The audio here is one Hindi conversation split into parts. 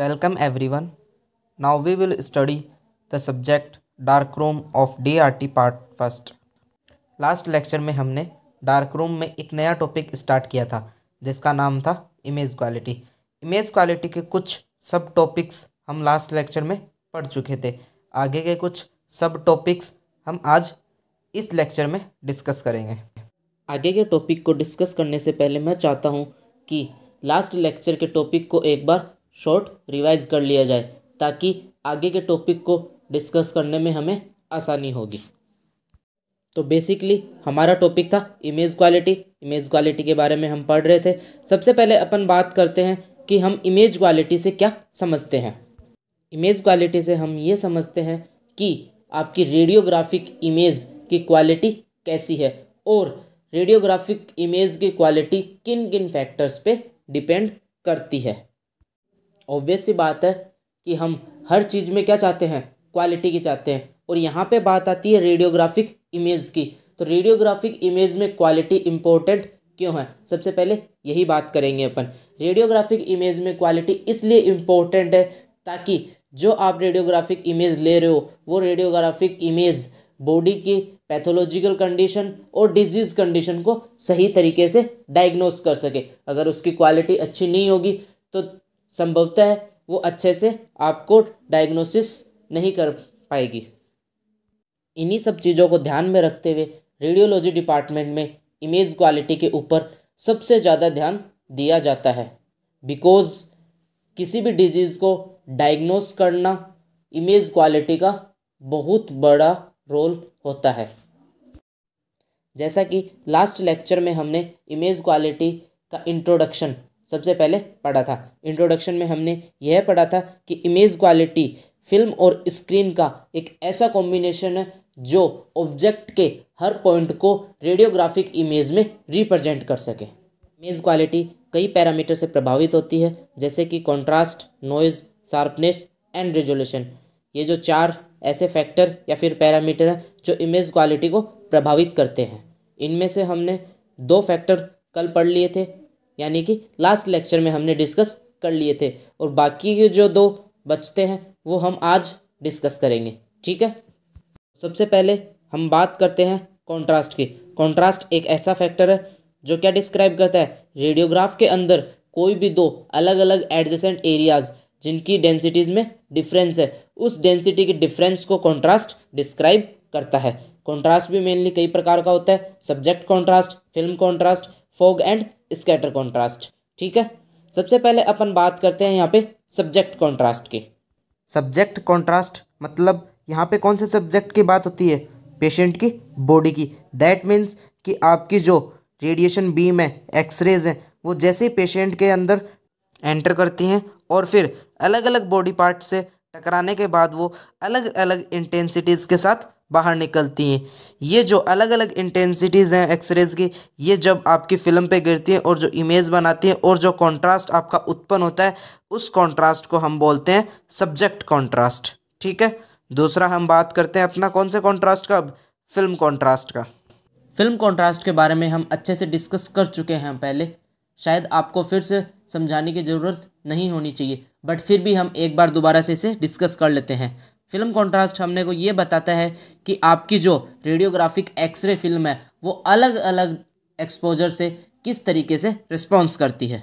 Every everyone now we will study the subject dark room of D R T part first last lecture में हमने डार्क रूम में एक नया टॉपिक स्टार्ट किया था जिसका नाम था इमेज क्वालिटी इमेज क्वालिटी के कुछ सब टॉपिक्स हम लास्ट लेक्चर में पढ़ चुके थे आगे के कुछ सब टॉपिक्स हम आज इस लेक्चर में डिस्कस करेंगे आगे के टॉपिक को डिस्कस करने से पहले मैं चाहता हूँ कि लास्ट लेक्चर के टॉपिक को एक बार शॉर्ट रिवाइज कर लिया जाए ताकि आगे के टॉपिक को डिस्कस करने में हमें आसानी होगी तो बेसिकली हमारा टॉपिक था इमेज क्वालिटी इमेज क्वालिटी के बारे में हम पढ़ रहे थे सबसे पहले अपन बात करते हैं कि हम इमेज क्वालिटी से क्या समझते हैं इमेज क्वालिटी से हम ये समझते हैं कि आपकी रेडियोग्राफिक इमेज की क्वालिटी कैसी है और रेडियोग्राफिक इमेज की क्वालिटी किन किन फैक्टर्स पे डिपेंड करती है ऑब्वियस सी बात है कि हम हर चीज़ में क्या चाहते हैं क्वालिटी की चाहते हैं और यहाँ पे बात आती है रेडियोग्राफिक इमेज की तो रेडियोग्राफिक इमेज में क्वालिटी इम्पोर्टेंट क्यों है सबसे पहले यही बात करेंगे अपन रेडियोग्राफिक इमेज में क्वालिटी इसलिए इम्पोर्टेंट है ताकि जो आप रेडियोग्राफिक इमेज ले रहे हो वो रेडियोग्राफिक इमेज बॉडी की पैथोलॉजिकल कंडीशन और डिजीज़ कंडीशन को सही तरीके से डायग्नोस कर सके अगर उसकी क्वालिटी अच्छी नहीं होगी तो संभवतः वो अच्छे से आपको डायग्नोसिस नहीं कर पाएगी इन्हीं सब चीज़ों को ध्यान में रखते हुए रेडियोलॉजी डिपार्टमेंट में इमेज क्वालिटी के ऊपर सबसे ज़्यादा ध्यान दिया जाता है बिकॉज किसी भी डिजीज़ को डायग्नोस करना इमेज क्वालिटी का बहुत बड़ा रोल होता है जैसा कि लास्ट लेक्चर में हमने इमेज क्वालिटी का इंट्रोडक्शन सबसे पहले पढ़ा था इंट्रोडक्शन में हमने यह पढ़ा था कि इमेज क्वालिटी फिल्म और स्क्रीन का एक ऐसा कॉम्बिनेशन है जो ऑब्जेक्ट के हर पॉइंट को रेडियोग्राफिक इमेज में रिप्रेजेंट कर सके इमेज क्वालिटी कई पैरामीटर से प्रभावित होती है जैसे कि contrast noise sharpness and resolution ये जो चार ऐसे फैक्टर या फिर पैरामीटर हैं जो इमेज क्वालिटी को प्रभावित करते हैं इनमें से हमने दो फैक्टर कल पढ़ लिए थे यानी कि लास्ट लेक्चर में हमने डिस्कस कर लिए थे और बाकी के जो दो बचते हैं वो हम आज डिस्कस करेंगे ठीक है सबसे पहले हम बात करते हैं कॉन्ट्रास्ट की कॉन्ट्रास्ट एक ऐसा फैक्टर है जो क्या डिस्क्राइब करता है रेडियोग्राफ के अंदर कोई भी दो अलग अलग एडजेसेंट एरियाज़ जिनकी डेंसिटीज़ में डिफरेंस है उस डेंसिटी की डिफरेंस को कॉन्ट्रास्ट डिस्क्राइब करता है कॉन्ट्रास्ट भी मेनली कई प्रकार का होता है subject contrast film contrast fog and scatter contrast ठीक है सबसे पहले अपन बात करते हैं यहाँ पे सब्जेक्ट कॉन्ट्रास्ट की सब्जेक्ट कॉन्ट्रास्ट मतलब यहाँ पे कौन से सब्जेक्ट की बात होती है पेशेंट की बॉडी की दैट मीन्स कि आपकी जो रेडिएशन बीम है एक्सरेज हैं वो जैसे ही पेशेंट के अंदर एंटर करती हैं और फिर अलग अलग बॉडी पार्ट से टकराने के बाद वो अलग अलग इंटेंसिटीज़ के साथ बाहर निकलती हैं ये जो अलग अलग इंटेंसिटीज़ हैं एक्सरेज़ की ये जब आपकी फ़िल्म पे गिरती हैं और जो इमेज बनाती हैं और जो कंट्रास्ट आपका उत्पन्न होता है उस कंट्रास्ट को हम बोलते हैं सब्जेक्ट कंट्रास्ट ठीक है दूसरा हम बात करते हैं अपना कौन से कॉन्ट्रास्ट का फिल्म कॉन्ट्रास्ट का फिल्म कॉन्ट्रास्ट के बारे में हम अच्छे से डिस्कस कर चुके हैं पहले शायद आपको फिर से समझाने की ज़रूरत नहीं होनी चाहिए बट फिर भी हम एक बार दोबारा से इसे डिस्कस कर लेते हैं फिल्म कॉन्ट्रास्ट हमने को ये बताता है कि आपकी जो रेडियोग्राफिक एक्सरे फिल्म है वो अलग अलग एक्सपोजर से किस तरीके से रिस्पॉन्स करती है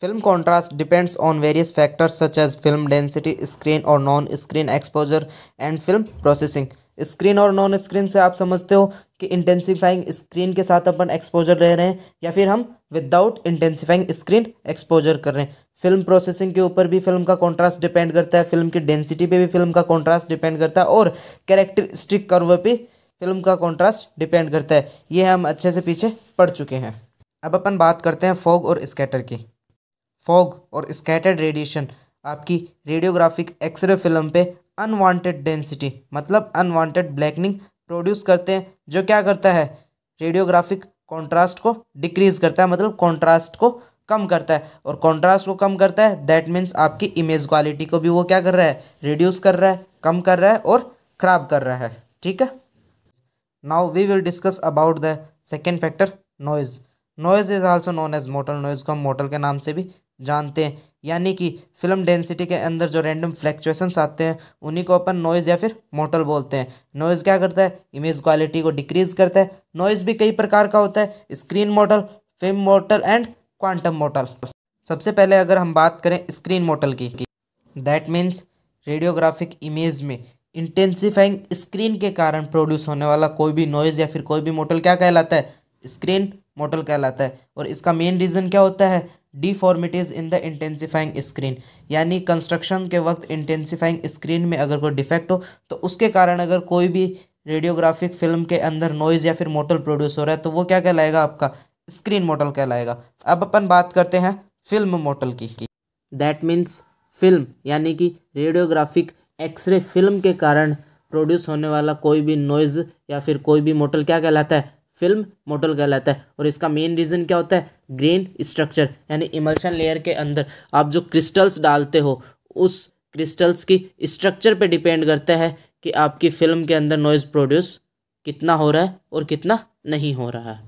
film contrast depends on various factors such as film density screen और non screen exposure and film processing screen और नॉन स्क्रीन से आप समझते हो कि इंटेंसिफाइंग स्क्रीन के साथ अपन एक्सपोजर ले रहे हैं या फिर हम विदाउट इंटेंसिफाइंग स्क्रीन एक्सपोजर कर रहे हैं फिल्म प्रोसेसिंग के ऊपर भी फिल्म का कॉन्ट्रास्ट डिपेंड करता है फिल्म की डेंसिटी पे भी फिल्म का कॉन्ट्रास्ट डिपेंड करता है और कैरेक्टरिस्टिक कर्व पे फिल्म का कॉन्ट्रास्ट डिपेंड करता है ये हम अच्छे से पीछे पढ़ चुके हैं अब अपन बात करते हैं फॉग और स्कैटर की फॉग और स्कैटर्ड रेडिएशन आपकी रेडियोग्राफिक एक्सरे फिल्म पे अनवांटेड डेंसिटी मतलब अनवांटेड ब्लैकनिंग प्रोड्यूस करते हैं जो क्या करता है रेडियोग्राफिक कॉन्ट्रास्ट को डिक्रीज करता है मतलब कॉन्ट्रास्ट को कम करता है और कॉन्ट्रास्ट को कम करता है दैट मीन्स आपकी इमेज क्वालिटी को भी वो क्या कर रहा है रिड्यूस कर रहा है कम कर रहा है और ख़राब कर रहा है ठीक है now we will discuss about the second factor noise noise is also known as mottle noise को हम मोटल के नाम से भी जानते हैं यानी कि फिल्म डेंसिटी के अंदर जो रैंडम फ्लैक्चुएशंस आते हैं उन्हीं को अपन नॉइज़ या फिर मोटल बोलते हैं नॉइज़ क्या करता है इमेज क्वालिटी को डिक्रीज़ करता है नॉइज़ भी कई प्रकार का होता है screen mottle film mottle and quantum mottle सबसे पहले अगर हम बात करें स्क्रीन मोटल की दैट मीन्स रेडियोग्राफिक इमेज में इंटेंसीफाइंग स्क्रीन के कारण प्रोड्यूस होने वाला कोई भी नॉइज़ या फिर कोई भी मोटल क्या कहलाता है स्क्रीन मोटल कहलाता है और इसका मेन रीज़न क्या होता है deformities in the intensifying screen यानी कंस्ट्रक्शन के वक्त इंटेंसीफाइंग स्क्रीन में अगर कोई डिफेक्ट हो तो उसके कारण अगर कोई भी रेडियोग्राफिक फिल्म के अंदर नॉइज़ या फिर मोटल प्रोड्यूस हो रहा है तो वो क्या कहलाएगा आपका स्क्रीन मोटल कहलाएगा अब अपन बात करते हैं फिल्म मोटल की दैट मीन्स फिल्म यानी कि रेडियोग्राफिक एक्सरे फिल्म के कारण प्रोड्यूस होने वाला कोई भी नॉइज़ या फिर कोई भी मोटल क्या कहलाता है फिल्म मॉडल कहलाता है और इसका मेन रीज़न क्या होता है ग्रेन स्ट्रक्चर यानी इमल्शन लेयर के अंदर आप जो क्रिस्टल्स डालते हो उस क्रिस्टल्स की स्ट्रक्चर पे डिपेंड करता है कि आपकी फिल्म के अंदर नॉइज़ प्रोड्यूस कितना हो रहा है और कितना नहीं हो रहा है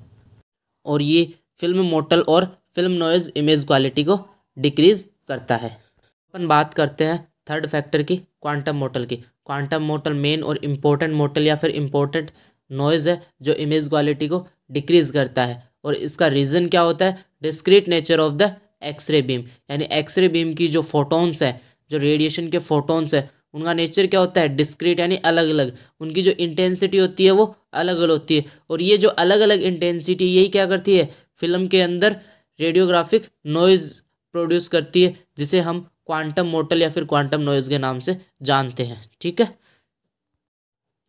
और ये फिल्म मोटल और फिल्म नॉइज़ इमेज क्वालिटी को डिक्रीज़ करता है अपन बात करते हैं थर्ड फैक्टर की क्वांटम मोटल की क्वांटम मोटल मेन और इम्पोर्टेंट मोटल या फिर इम्पोर्टेंट नॉइज़ है जो इमेज क्वालिटी को डिक्रीज़ करता है और इसका रीज़न क्या होता है discrete nature of the X-ray beam यानी एक्सरे बीम की जो फोटोन्स हैं जो रेडिएशन के फोटोन्स हैं उनका नेचर क्या होता है डिस्क्रीट यानी अलग अलग उनकी जो इंटेंसिटी होती है वो अलग अलग होती है और ये जो अलग अलग इंटेंसिटी यही क्या करती है फिल्म के अंदर रेडियोग्राफिक नॉइज़ प्रोड्यूस करती है जिसे हम क्वांटम मोटल या फिर क्वांटम नॉइज़ के नाम से जानते हैं ठीक है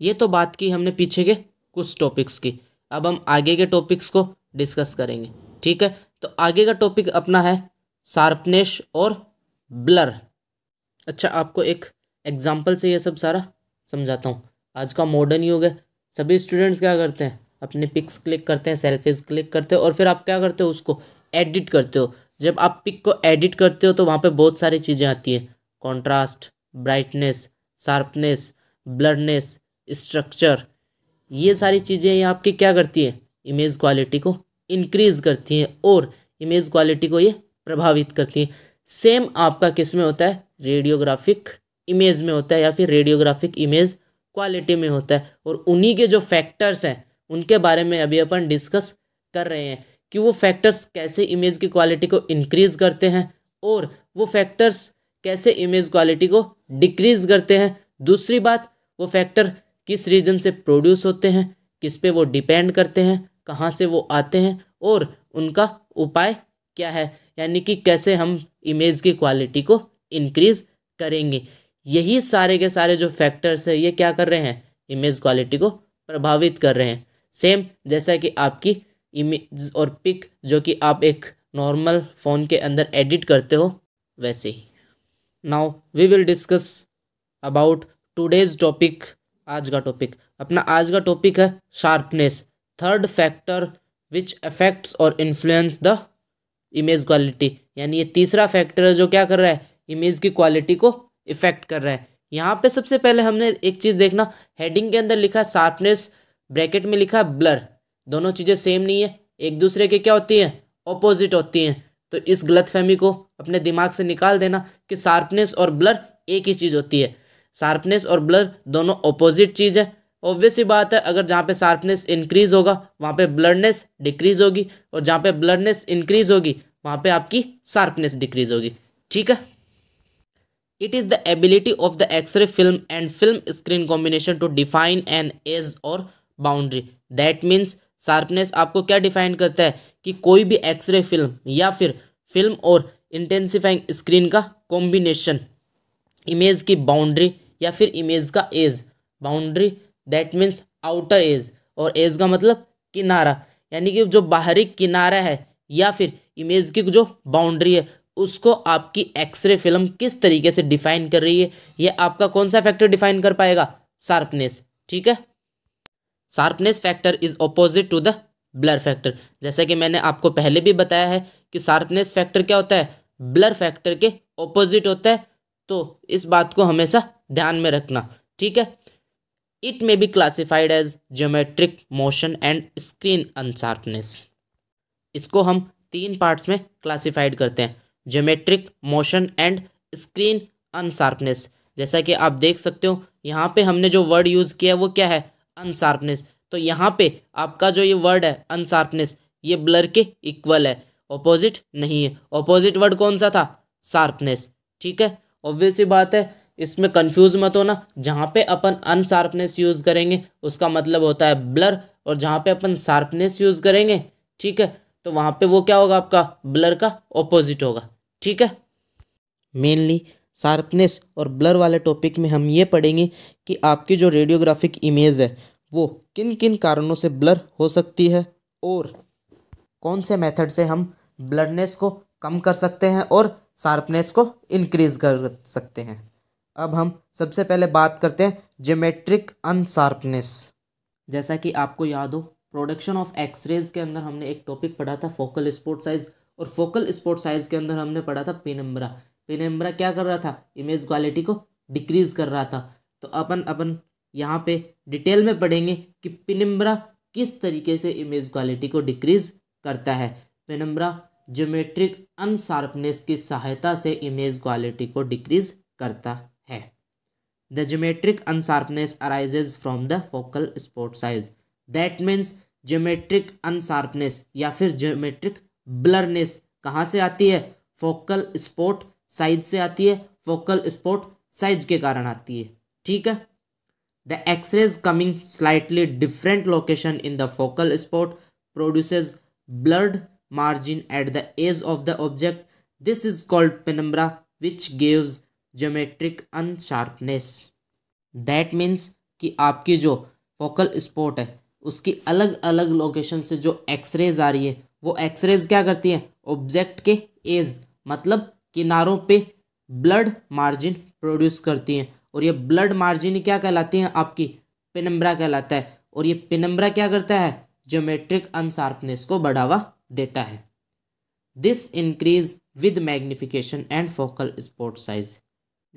ये तो बात की हमने पीछे के कुछ टॉपिक्स की अब हम आगे के टॉपिक्स को डिस्कस करेंगे ठीक है तो आगे का टॉपिक अपना है शार्पनेस और ब्लर अच्छा आपको एक एग्जाम्पल से ये सब सारा समझाता हूँ आज का मॉडर्न युग है सभी स्टूडेंट्स क्या करते हैं अपने पिक्स क्लिक करते हैं सेल्फीज क्लिक करते हो और फिर आप क्या करते हो उसको एडिट करते हो जब आप पिक को एडिट करते हो तो वहाँ पे बहुत सारी चीज़ें आती हैं contrast brightness sharpness blurness structure ये सारी चीज़ें ये आपकी क्या करती है इमेज क्वालिटी को इंक्रीज़ करती हैं और इमेज क्वालिटी को ये प्रभावित करती हैं सेम आपका किस में होता है रेडियोग्राफिक इमेज में होता है या फिर रेडियोग्राफिक इमेज क्वालिटी में होता है और उन्हीं के जो फैक्टर्स हैं उनके बारे में अभी अपन डिस्कस कर रहे हैं कि वो फैक्टर्स कैसे इमेज की क्वालिटी को इनक्रीज़ करते हैं और वो फैक्टर्स कैसे इमेज क्वालिटी को डिक्रीज़ करते हैं दूसरी बात वो फैक्टर किस रीजन से प्रोड्यूस होते हैं किस पे वो डिपेंड करते हैं कहाँ से वो आते हैं और उनका उपाय क्या है यानी कि कैसे हम इमेज की क्वालिटी को इनक्रीज़ करेंगे यही सारे के सारे जो फैक्टर्स है ये क्या कर रहे हैं इमेज क्वालिटी को प्रभावित कर रहे हैं सेम जैसा कि आपकी इमेज और पिक जो कि आप एक नॉर्मल फ़ोन के अंदर एडिट करते हो वैसे ही now we will discuss about today's topic आज का टॉपिक अपना आज का टॉपिक है sharpness third factor which affects और इन्फ्लुएंस द इमेज क्वालिटी यानी ये तीसरा फैक्टर है जो क्या कर रहा है इमेज की क्वालिटी को इफेक्ट कर रहा है यहाँ पे सबसे पहले हमने एक चीज़ देखना हेडिंग के अंदर लिखा शार्पनेस ब्रैकेट में लिखा ब्लर दोनों चीज़ें सेम नहीं है एक दूसरे के क्या होती हैं ऑपोजिट होती हैं तो इस गलतफहमी को अपने दिमाग से निकाल देना कि शार्पनेस और ब्लर एक ही चीज़ होती है शार्पनेस और ब्लर दोनों अपोजिट चीज़ है ऑब्वियसली बात है अगर जहाँ पे शार्पनेस इंक्रीज होगा वहाँ पे ब्लरनेस डिक्रीज होगी और जहाँ पे ब्लरनेस इंक्रीज होगी वहाँ पे आपकी शार्पनेस डिक्रीज होगी ठीक है it is the ability of the X-ray film and film screen combination to define an edge और बाउंड्री दैट मीन्स शार्पनेस आपको क्या डिफाइन करता है कि कोई भी एक्सरे फिल्म या फिर फिल्म और इंटेंसिफाइंग स्क्रीन का कॉम्बिनेशन इमेज की बाउंड्री या फिर इमेज का edge boundary that means outer edge और एज का मतलब किनारा यानी कि जो बाहरी किनारा है या फिर इमेज की जो बाउंड्री है उसको आपकी एक्सरे फिल्म किस तरीके से डिफाइन कर रही है यह आपका कौन सा फैक्टर डिफाइन कर पाएगा शार्पनेस ठीक है sharpness factor is opposite to the blur factor जैसे कि मैंने आपको पहले भी बताया है कि शार्पनेस फैक्टर क्या होता है ब्लर फैक्टर के ऑपोजिट होता है तो इस बात को हमेशा ध्यान में रखना ठीक है it may be classified as geometric motion and screen unsharpness इसको हम तीन पार्ट्स में क्लासिफाइड करते हैं geometric motion and screen unsharpness जैसा कि आप देख सकते हो यहाँ पे हमने जो वर्ड यूज़ किया है वो क्या है अनशार्पनेस तो यहाँ पे आपका जो ये वर्ड है अनशार्पनेस ये ब्लर के इक्वल है ऑपोजिट नहीं है ऑपोजिट वर्ड कौन सा था शार्पनेस ठीक है ऑब्वियस ही बात है इसमें कंफ्यूज मत होना जहाँ पे अपन अनशार्पनेस यूज़ करेंगे उसका मतलब होता है ब्लर और जहाँ पे अपन शार्पनेस यूज़ करेंगे ठीक है तो वहाँ पे वो क्या होगा आपका ब्लर का ऑपोजिट होगा ठीक है मेनली शार्पनेस और ब्लर वाले टॉपिक में हम ये पढ़ेंगे कि आपकी जो रेडियोग्राफिक इमेज है वो किन किन कारणों से ब्लर हो सकती है और कौन से मेथड से हम ब्लरनेस को कम कर सकते हैं और शार्पनेस को इनक्रीज़ कर सकते हैं अब हम सबसे पहले बात करते हैं जोमेट्रिक अनशार्पनेस जैसा कि आपको याद हो प्रोडक्शन ऑफ एक्सरेज के अंदर हमने एक टॉपिक पढ़ा था फोकल स्पोर्ट साइज और फोकल स्पोर्ट साइज के अंदर हमने पढ़ा था पिनम्बरा पिनम्बरा क्या कर रहा था इमेज क्वालिटी को डिक्रीज कर रहा था तो अपन अपन यहाँ पे डिटेल में पढ़ेंगे कि पिनम्बरा किस तरीके से इमेज क्वालिटी को डिक्रीज करता है पिनम्बरा ज्योमेट्रिक अनशार्पनेस की सहायता से इमेज क्वालिटी को डिक्रीज करता है the geometric unsharpness arises from the focal spot size that means geometric unsharpness या फिर जोमेट्रिक ब्लरनेस कहाँ से आती है फोकल स्पॉट साइज से आती है फोकल स्पॉट साइज के कारण आती है ठीक है the X-rays coming slightly different location in the focal spot produces blurred margin at the edge of the object this is called penumbra which gives geometric unsharpness that means कि आपकी जो फोकल स्पॉट है उसकी अलग अलग लोकेशन से जो एक्सरेज आ रही है वो एक्सरेज क्या करती है ऑब्जेक्ट के एज मतलब किनारों पे ब्लड मार्जिन प्रोड्यूस करती हैं और ये ब्लड मार्जिन क्या कहलाती हैं आपकी पिनम्बरा कहलाता है और ये पिनम्बरा क्या करता है जोमेट्रिक अनशार्पनेस को बढ़ावा देता है this increase with magnification and focal spot size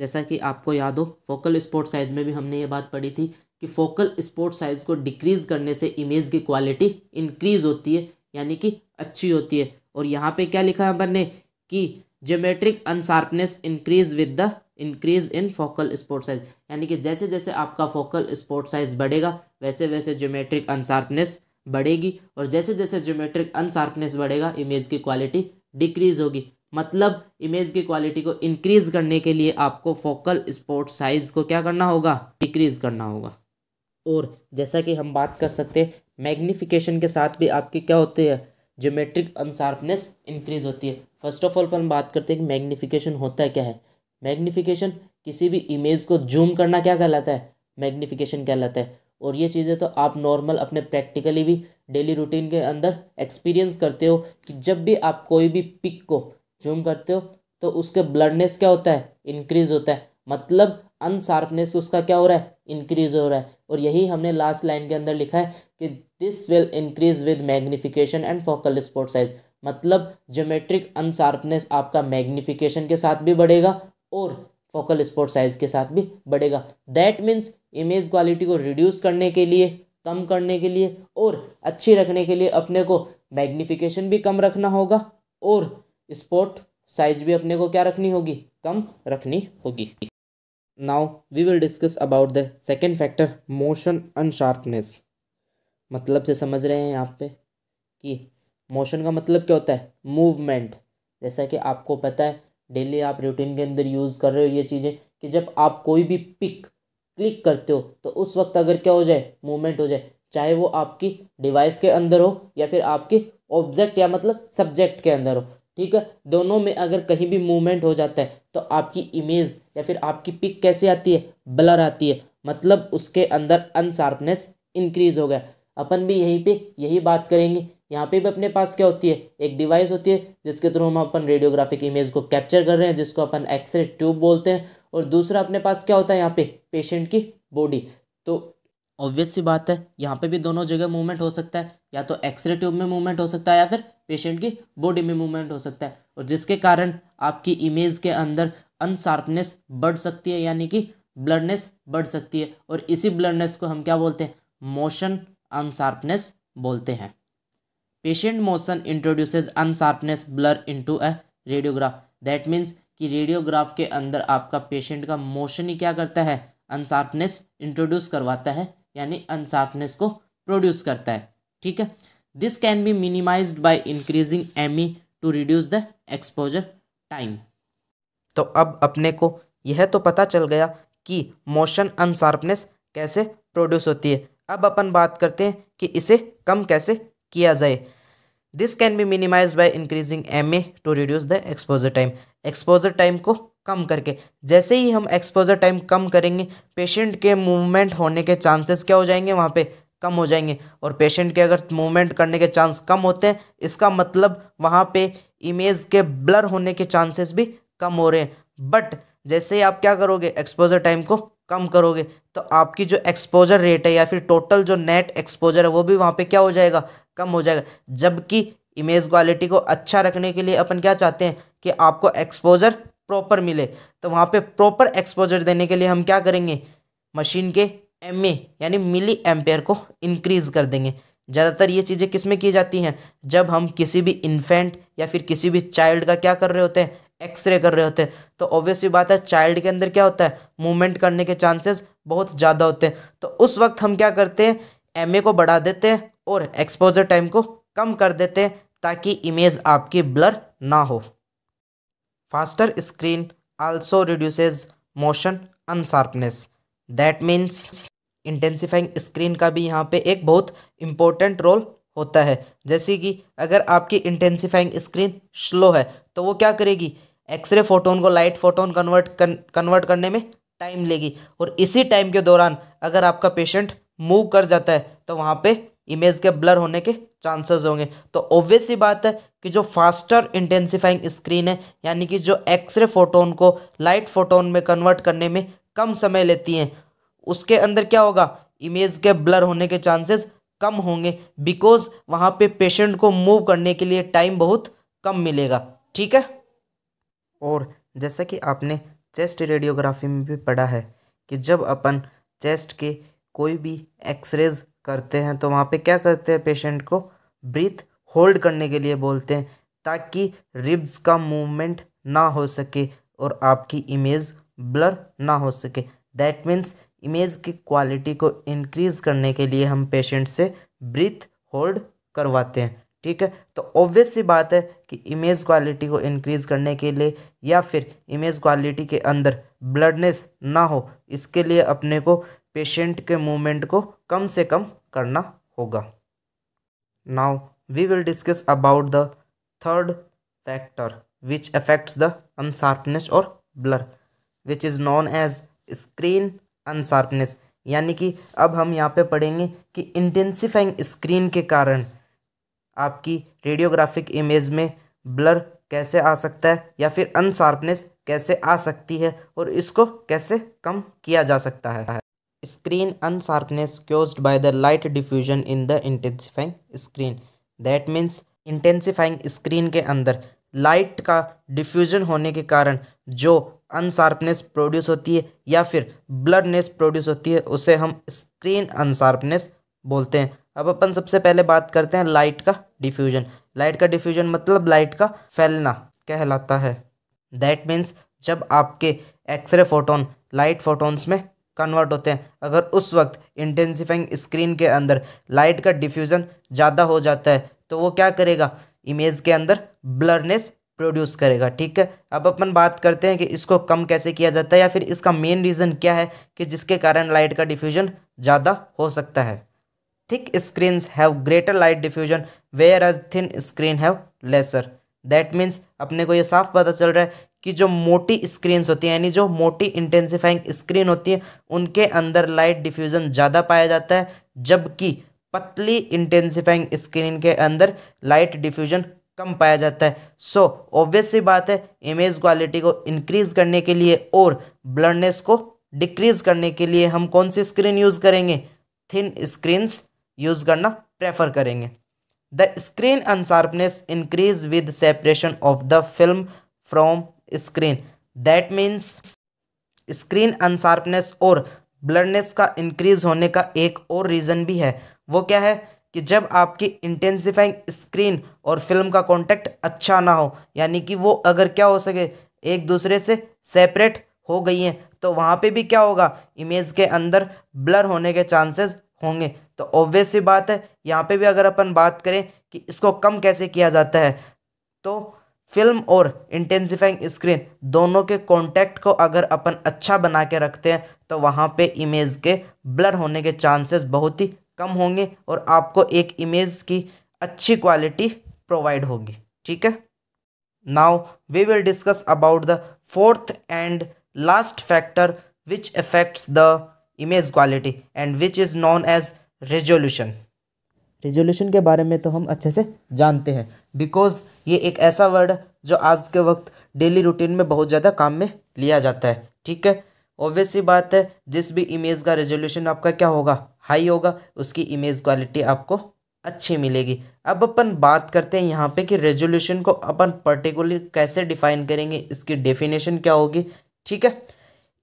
जैसा कि आपको याद हो फोकल स्पोर्ट साइज में भी हमने ये बात पढ़ी थी कि फोकल स्पोर्ट साइज को डिक्रीज़ करने से इमेज की क्वालिटी इंक्रीज होती है यानी कि अच्छी होती है और यहाँ पे क्या लिखा है अपन ने कि geometric unsharpness increase with the increase in focal spot size यानी कि जैसे जैसे आपका फोकल स्पोर्ट साइज बढ़ेगा वैसे वैसे जोमेट्रिक अनशार्पनेस बढ़ेगी और जैसे जैसे जोमेट्रिक अनशार्पनेस बढ़ेगा इमेज की क्वालिटी डिक्रीज होगी मतलब इमेज की क्वालिटी को इंक्रीज करने के लिए आपको फोकल स्पॉट साइज को क्या करना होगा डिक्रीज करना होगा और जैसा कि हम बात कर सकते हैं मैग्नीफिकेशन के साथ भी आपकी क्या होती है ज्योमेट्रिक अनशार्पनेस इंक्रीज होती है फर्स्ट ऑफ ऑल पर हम बात करते हैं कि मैग्नीफिकेशन होता है क्या है मैग्नीफिकेशन किसी भी इमेज को जूम करना क्या कहलाता है मैग्नीफिकेशन कहलाता है और ये चीज़ें तो आप नॉर्मल अपने प्रैक्टिकली भी डेली रूटीन के अंदर एक्सपीरियंस करते हो कि जब भी आप कोई भी पिक को जूम करते हो तो उसके ब्लडनेस क्या होता है इंक्रीज होता है मतलब अनशार्पनेस उसका क्या हो रहा है इंक्रीज हो रहा है और यही हमने लास्ट लाइन के अंदर लिखा है कि this will increase with magnification and focal spot size मतलब जोमेट्रिक अनशार्पनेस आपका मैग्निफिकेशन के साथ भी बढ़ेगा और फोकल स्पॉट साइज के साथ भी बढ़ेगा दैट मीन्स इमेज क्वालिटी को रिड्यूस करने के लिए कम करने के लिए और अच्छी रखने के लिए अपने को मैग्निफिकेशन भी कम रखना होगा और स्पोर्ट साइज भी अपने को क्या रखनी होगी कम रखनी होगी now we will discuss about the second factor motion unsharpness मतलब से समझ रहे हैं यहाँ पे कि मोशन का मतलब क्या होता है मूवमेंट जैसा कि आपको पता है डेली आप रूटीन के अंदर यूज़ कर रहे हो ये चीज़ें कि जब आप कोई भी पिक क्लिक करते हो तो उस वक्त अगर क्या हो जाए मूवमेंट हो जाए चाहे वो आपकी डिवाइस के अंदर हो या फिर आपके ऑब्जेक्ट या मतलब सब्जेक्ट के अंदर हो ठीक है दोनों में अगर कहीं भी मूवमेंट हो जाता है तो आपकी इमेज या फिर आपकी पिक कैसे आती है ब्लर आती है मतलब उसके अंदर अनशार्पनेस इंक्रीज हो गया अपन भी यहीं पे यही बात करेंगे यहाँ पे भी अपने पास क्या होती है एक डिवाइस होती है जिसके थ्रू हम अपन रेडियोग्राफिक इमेज को कैप्चर कर रहे हैं जिसको अपन एक्सरे ट्यूब बोलते हैं और दूसरा अपने पास क्या होता है यहाँ पे पेशेंट की बॉडी तो ऑब्वियस सी बात है यहाँ पे भी दोनों जगह मूवमेंट हो सकता है या तो एक्सरे ट्यूब में मूवमेंट हो सकता है या फिर पेशेंट की बॉडी में मूवमेंट हो सकता है और जिसके कारण आपकी इमेज के अंदर अनशार्पनेस बढ़ सकती है यानी कि ब्लडनेस बढ़ सकती है और इसी ब्लडनेस को हम क्या बोलते हैं मोशन अनशार्पनेस बोलते हैं patient motion introduces unsharpness blur into a radiograph that means कि रेडियोग्राफ के अंदर आपका पेशेंट का मोशन ही क्या करता है अनशार्पनेस इंट्रोड्यूस करवाता है यानी अनशार्पनेस को प्रोड्यूस करता है ठीक है this can be minimize by increasing M E to reduce the exposure time तो अब अपने को यह तो पता चल गया कि मोशन अनशार्पनेस कैसे प्रोड्यूस होती है अब अपन बात करते हैं कि इसे कम कैसे किया जाए this can be minimize by increasing M A to reduce the exposure time exposure time को कम करके जैसे ही हम एक्सपोजर टाइम कम करेंगे पेशेंट के मूवमेंट होने के चांसेस क्या हो जाएंगे वहाँ पे कम हो जाएंगे और पेशेंट के अगर मूवमेंट करने के चांस कम होते हैं इसका मतलब वहाँ पे इमेज के ब्लर होने के चांसेस भी कम हो रहे हैं बट जैसे ही आप क्या करोगे एक्सपोजर टाइम को कम करोगे तो आपकी जो एक्सपोजर रेट है या फिर टोटल जो नेट एक्सपोजर है वो भी वहाँ पर क्या हो जाएगा कम हो जाएगा जबकि इमेज क्वालिटी को अच्छा रखने के लिए अपन क्या चाहते हैं कि आपको एक्सपोजर प्रॉपर मिले तो वहाँ पे प्रॉपर एक्सपोजर देने के लिए हम क्या करेंगे मशीन के एम यानी मिली एम्पेयर को इंक्रीज कर देंगे ज़्यादातर ये चीज़ें किस में की जाती हैं जब हम किसी भी इन्फेंट या फिर किसी भी चाइल्ड का क्या कर रहे होते हैं एक्सरे कर रहे होते हैं तो ऑब्वियसली बात है चाइल्ड के अंदर क्या होता है मूवमेंट करने के चांसेस बहुत ज़्यादा होते हैं तो उस वक्त हम क्या करते हैं एम को बढ़ा देते हैं और एक्सपोजर टाइम को कम कर देते हैं ताकि इमेज आपकी ब्लर ना हो Faster screen also reduces motion unsharpness. That means intensifying screen का भी यहाँ पे एक बहुत इम्पोर्टेंट रोल होता है जैसे कि अगर आपकी इंटेंसीफाइंग स्क्रीन स्लो है तो वो क्या करेगी एक्सरे फोटोन को लाइट फोटोन कन्वर्ट कन्वर्ट करने में टाइम लेगी और इसी टाइम के दौरान अगर आपका पेशेंट मूव कर जाता है तो वहाँ पे इमेज के ब्लर होने के चांसेस होंगे तो ऑब्वियस ही बात है कि जो फास्टर इंटेंसिफाइंग स्क्रीन है यानी कि जो एक्सरे फोटोन को लाइट फोटोन में कन्वर्ट करने में कम समय लेती हैं उसके अंदर क्या होगा इमेज के ब्लर होने के चांसेस कम होंगे बिकॉज वहाँ पे पेशेंट को मूव करने के लिए टाइम बहुत कम मिलेगा ठीक है और जैसा कि आपने चेस्ट रेडियोग्राफी में भी पढ़ा है कि जब अपन चेस्ट के कोई भी एक्सरेज करते हैं तो वहाँ पे क्या करते हैं पेशेंट को ब्रीथ होल्ड करने के लिए बोलते हैं ताकि रिब्स का मूवमेंट ना हो सके और आपकी इमेज ब्लर ना हो सके दैट मीन्स इमेज की क्वालिटी को इंक्रीज़ करने के लिए हम पेशेंट से ब्रीथ होल्ड करवाते हैं ठीक है तो ऑब्वियस सी बात है कि इमेज क्वालिटी को इंक्रीज़ करने के लिए या फिर इमेज क्वालिटी के अंदर ब्लडनेस ना हो इसके लिए अपने को पेशेंट के मूवमेंट को कम से कम करना होगा now we will discuss about the third factor which affects the unsharpness और blur which is known as screen unsharpness यानी कि अब हम यहाँ पे पढ़ेंगे कि इंटेंसिफाइंग स्क्रीन के कारण आपकी रेडियोग्राफिक इमेज में ब्लर कैसे आ सकता है या फिर अनशार्पनेस कैसे आ सकती है और इसको कैसे कम किया जा सकता है screen unsharpness caused by the light diffusion in the intensifying screen that means intensifying screen के अंदर लाइट का डिफ्यूजन होने के कारण जो अनशार्पनेस प्रोड्यूस होती है या फिर ब्लडनेस प्रोड्यूस होती है उसे हम स्क्रीन अनशार्पनेस बोलते हैं अब अपन सबसे पहले बात करते हैं लाइट का डिफ्यूजन लाइट का डिफ्यूजन मतलब लाइट का फैलना कहलाता है दैट मीन्स जब आपके एक्सरे फोटोन लाइट फोटोन्स में कन्वर्ट होते हैं अगर उस वक्त इंटेंसिफाइंग स्क्रीन के अंदर लाइट का डिफ्यूज़न ज़्यादा हो जाता है तो वो क्या करेगा इमेज के अंदर ब्लरनेस प्रोड्यूस करेगा ठीक है अब अपन बात करते हैं कि इसको कम कैसे किया जाता है या फिर इसका मेन रीज़न क्या है कि जिसके कारण लाइट का डिफ्यूजन ज़्यादा हो सकता है thick screens have greater light diffusion whereas thin screen have lesser that means अपने को ये साफ पता चल रहा है कि जो मोटी स्क्रीन्स होती हैं यानी जो मोटी इंटेंसिफाइंग स्क्रीन होती है उनके अंदर लाइट डिफ्यूज़न ज़्यादा पाया जाता है जबकि पतली इंटेंसिफाइंग स्क्रीन के अंदर लाइट डिफ्यूजन कम पाया जाता है सो ऑब्वियस सी बात है इमेज क्वालिटी को इंक्रीज़ करने के लिए और ब्लर्नेस को डिक्रीज़ करने के लिए हम कौन सी स्क्रीन यूज़ करेंगे थिन स्क्रीन्स यूज़ करना प्रेफर करेंगे and sharpness increase with separation of the film from screen that means screen and sharpness और ब्लडनेस का इंक्रीज होने का एक और रीज़न भी है वो क्या है कि जब आपकी इंटेंसिफाइंग स्क्रीन और फिल्म का कॉन्टेक्ट अच्छा ना हो यानी कि वो अगर क्या हो सके एक दूसरे से सेपरेट हो गई हैं तो वहाँ पे भी क्या होगा इमेज के अंदर ब्लर होने के चांसेस होंगे तो ऑब्वियस सी बात है यहाँ पे भी अगर अपन बात करें कि इसको कम कैसे किया जाता है तो फिल्म और इंटेंसिफाइंग स्क्रीन दोनों के कॉन्टैक्ट को अगर अपन अच्छा बना के रखते हैं तो वहाँ पे इमेज के ब्लर होने के चांसेस बहुत ही कम होंगे और आपको एक इमेज की अच्छी क्वालिटी प्रोवाइड होगी ठीक है now we will discuss about the fourth and last factor which affects the image quality and which is known as resolution resolution के बारे में तो हम अच्छे से जानते हैं बिकॉज ये एक ऐसा वर्ड जो आज के वक्त डेली रूटीन में बहुत ज़्यादा काम में लिया जाता है ठीक है ऑब्वियस ही बात है जिस भी इमेज का रेजोल्यूशन आपका क्या होगा हाई होगा उसकी इमेज क्वालिटी आपको अच्छी मिलेगी अब अपन बात करते हैं यहाँ पे कि रेजोल्यूशन को अपन पर्टिकुलर कैसे डिफाइन करेंगे इसकी डेफिनेशन क्या होगी ठीक है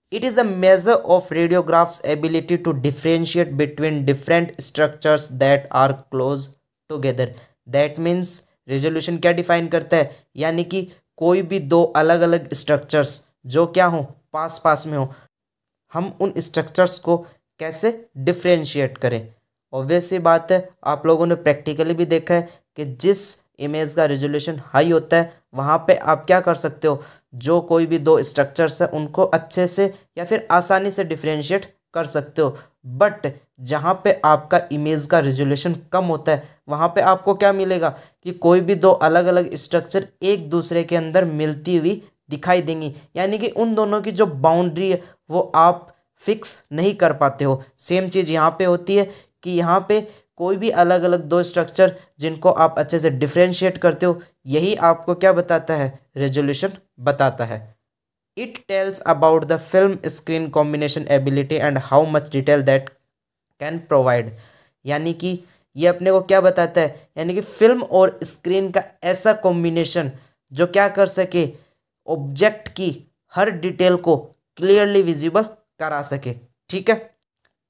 It is a measure of radiograph's ability to differentiate between different structures that are close together. That means resolution क्या define करता है यानी कि कोई भी दो अलग अलग structures जो क्या हो पास पास में हो हम उन structures को कैसे differentiate करें ऑब्वियस ही बात है आप लोगों ने प्रैक्टिकली भी देखा है कि जिस इमेज का रेजोल्यूशन हाई होता है वहाँ पे आप क्या कर सकते हो जो कोई भी दो स्ट्रक्चर्स हैं उनको अच्छे से या फिर आसानी से डिफ्रेंशिएट कर सकते हो बट जहाँ पे आपका इमेज का रेजोल्यूशन कम होता है वहाँ पे आपको क्या मिलेगा कि कोई भी दो अलग अलग स्ट्रक्चर एक दूसरे के अंदर मिलती हुई दिखाई देंगी यानी कि उन दोनों की जो बाउंड्री है वो आप फिक्स नहीं कर पाते हो सेम चीज़ यहाँ पे होती है कि यहाँ पे कोई भी अलग अलग दो स्ट्रक्चर जिनको आप अच्छे से डिफ्रेंशिएट करते हो यही आपको क्या बताता है रेजोल्यूशन बताता है it tells about the film screen combination ability and how much detail that can provide यानी कि ये अपने को क्या बताता है यानी कि फिल्म और स्क्रीन का ऐसा कॉम्बिनेशन जो क्या कर सके ऑब्जेक्ट की हर डिटेल को क्लियरली विजिबल करा सके ठीक है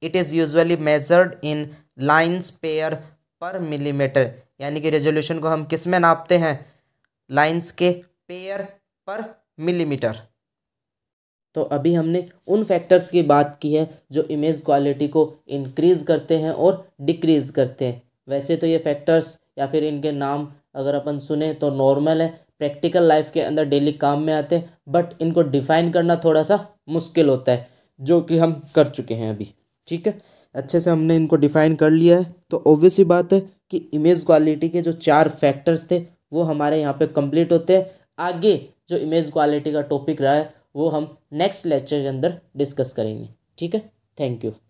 it is usually measured in lines pair per millimetre यानी कि रेजोल्यूशन को हम किस में नापते हैं लाइन्स के पेयर पर मिलीमीटर तो अभी हमने उन फैक्टर्स की बात की है जो इमेज क्वालिटी को इंक्रीज़ करते हैं और डिक्रीज़ करते हैं वैसे तो ये फैक्टर्स या फिर इनके नाम अगर अपन सुने तो नॉर्मल है प्रैक्टिकल लाइफ के अंदर डेली काम में आते हैं बट इनको डिफ़ाइन करना थोड़ा सा मुश्किल होता है जो कि हम कर चुके हैं अभी ठीक है अच्छे से हमने इनको डिफाइन कर लिया है तो ऑब्वियस ही बात है कि इमेज क्वालिटी के जो चार फैक्टर्स थे वो हमारे यहाँ पे कंप्लीट होते हैं आगे जो इमेज क्वालिटी का टॉपिक रहा है वो हम नेक्स्ट लेक्चर के अंदर डिस्कस करेंगे ठीक है थैंक यू